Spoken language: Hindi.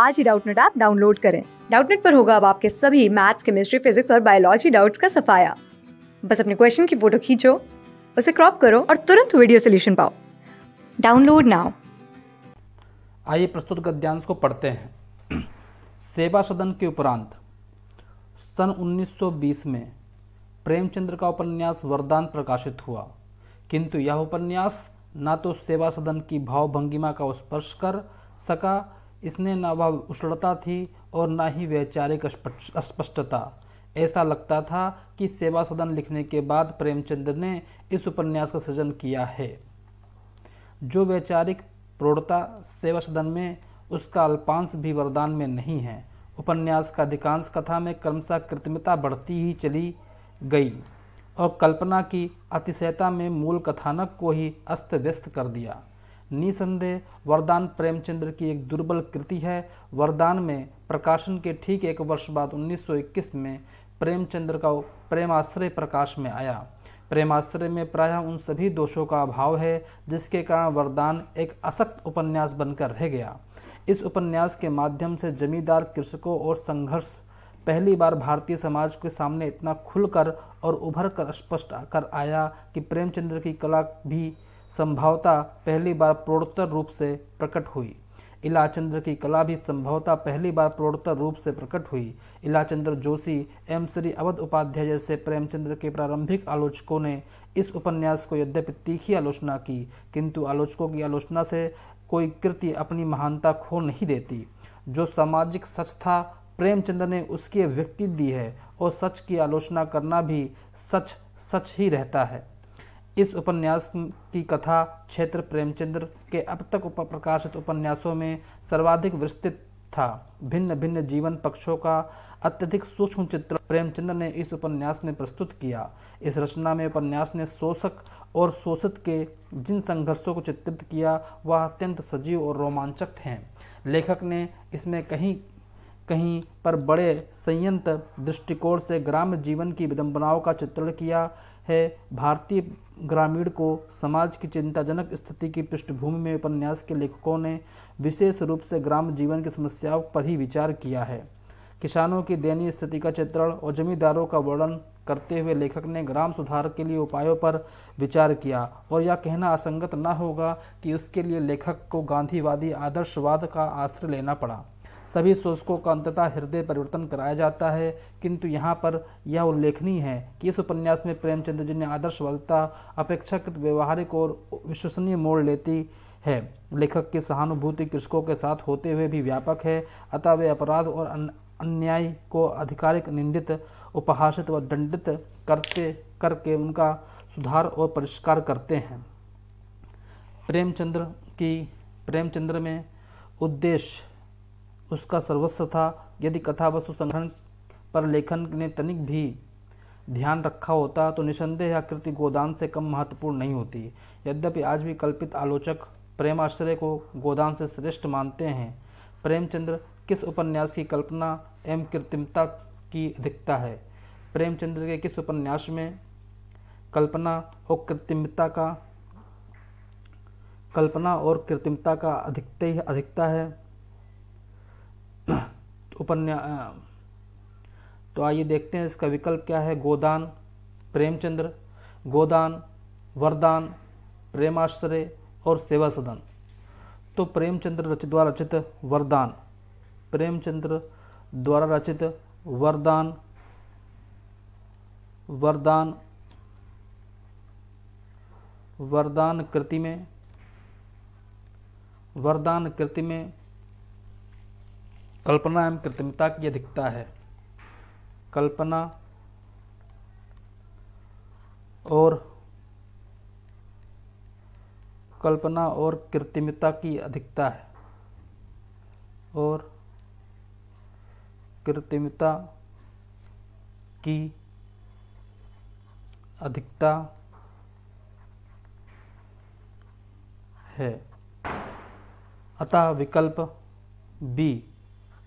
आज ही डाउटनेट ऐप डाउनलोड करें डाउटनेट पर होगा अब आपके सभी मैथ्स केमिस्ट्री फिजिक्स और बायोलॉजी डाउट्स का सफाया बस अपने क्वेश्चन की फोटो खींचो उसे क्रॉप करो और तुरंत वीडियो सोल्यूशन पाओ डाउनलोड नाउ आइए प्रस्तुत गद्यांश को पढ़ते हैं सेवा सदन के उपरांत सन 1920 में प्रेमचंद्र का उपन्यास वरदान प्रकाशित हुआ किंतु यह उपन्यास ना तो सेवा सदन की भावभंगिमा का स्पर्श कर सका इसने ना वह उष्णता थी और ना ही वैचारिक अस्पष्टता ऐसा लगता था कि सेवा सदन लिखने के बाद प्रेमचंद्र ने इस उपन्यास का सृजन किया है जो वैचारिक प्रौढ़ता सेवा सदन में उसका अल्पांश भी वरदान में नहीं है उपन्यास का अधिकांश कथा में क्रमशः कृत्रिमता बढ़ती ही चली गई और कल्पना की अतिशयता में मूल कथानक को ही अस्त व्यस्त कर दिया निसंदेह वरदान प्रेमचंद्र की एक दुर्बल कृति है वरदान में प्रकाशन के ठीक एक वर्ष बाद 1921 में प्रेमचंद्र का प्रेमाश्रय प्रकाश में आया प्रेमाश्रय में प्रायः उन सभी दोषों का अभाव है जिसके कारण वरदान एक असक्त उपन्यास बनकर रह गया इस उपन्यास के माध्यम से जमींदार कृषकों और संघर्ष पहली बार भारतीय समाज के सामने इतना खुलकर और उभर कर स्पष्ट कर आया कि प्रेमचंद्र की कला भी संभवता पहली बार प्रौढ़तर रूप से प्रकट हुई इलाचंद्र की कला भी संभवता पहली बार प्रौढ़तर रूप से प्रकट हुई इलाचंद्र जोशी एम श्री अवध उपाध्याय जैसे प्रेमचंद्र के प्रारंभिक आलोचकों ने इस उपन्यास को यद्यपि तीखी आलोचना की किंतु आलोचकों की आलोचना से कोई कृति अपनी महानता खो नहीं देती जो सामाजिक सच था प्रेमचंद्र ने उसके व्यक्ति दी है और सच की आलोचना करना भी सच सच ही रहता है इस उपन्यास की कथा क्षेत्र प्रेमचंद्र के अब तक प्रकाशित उपन्यासों में सर्वाधिक विस्तृत था भिन्न भिन्न जीवन पक्षों का अत्यधिक सूक्ष्म चित्र प्रेमचंद्र ने इस उपन्यास में प्रस्तुत किया इस रचना में उपन्यास ने शोषक और शोषित के जिन संघर्षों को चित्रित किया वह अत्यंत सजीव और रोमांचक हैं लेखक ने इसमें कहीं कहीं पर बड़े संयंत्र दृष्टिकोण से ग्राम जीवन की विडम्बनाओं का चित्रण किया है भारतीय ग्रामीण को समाज की चिंताजनक स्थिति की पृष्ठभूमि में उपन्यास के लेखकों ने विशेष रूप से ग्राम जीवन की समस्याओं पर ही विचार किया है किसानों की दयनीय स्थिति का चित्रण और जमींदारों का वर्णन करते हुए लेखक ने ग्राम सुधार के लिए उपायों पर विचार किया और यह कहना असंगत न होगा कि उसके लिए लेखक को गांधीवादी आदर्शवाद का आश्रय लेना पड़ा सभी शोषकों का अंततः हृदय परिवर्तन कराया जाता है किंतु यहाँ पर यह उल्लेखनीय है कि इस उपन्यास में प्रेमचंद्र जी ने आदर्शवादिता अपेक्षाकृत व्यवहारिक और विश्वसनीय मोड़ लेती है लेखक की सहानुभूति कृषकों के साथ होते हुए भी व्यापक है अतः वे अपराध और अन्याय को आधिकारिक निंदित उपहासित व दंडित करते करके उनका सुधार और परिष्कार करते हैं प्रेमचंद्र की प्रेमचंद्र में उद्देश्य उसका सर्वस्व था यदि कथा वस्तु संग्रहण पर लेखन ने तनिक भी ध्यान रखा होता तो निसंदेह आकृति गोदान से कम महत्वपूर्ण नहीं होती यद्यपि आज भी कल्पित आलोचक प्रेमाश्रय को गोदान से श्रेष्ठ मानते हैं प्रेमचंद्र किस उपन्यास की कल्पना एवं कृत्रिमता की अधिकता है प्रेमचंद्र के किस उपन्यास में कल्पना और कृत्रिमता का कल्पना और कृत्रिमता का अधिकता अधिकता है उपन्या तो आइए देखते हैं इसका विकल्प क्या है गोदान प्रेमचंद्र गोदान वरदान प्रेमाश्रय और सेवा सदन तो प्रेमचंद्र रचित द्वारा रचित वरदान प्रेमचंद्र द्वारा रचित वरदान वरदान वरदान कृति में वरदान कृति में कल्पना एवं कृत्रिमता की अधिकता है कल्पना और कल्पना और कृत्रिमता की अधिकता है और कृत्रिमता की अधिकता है अतः विकल्प बी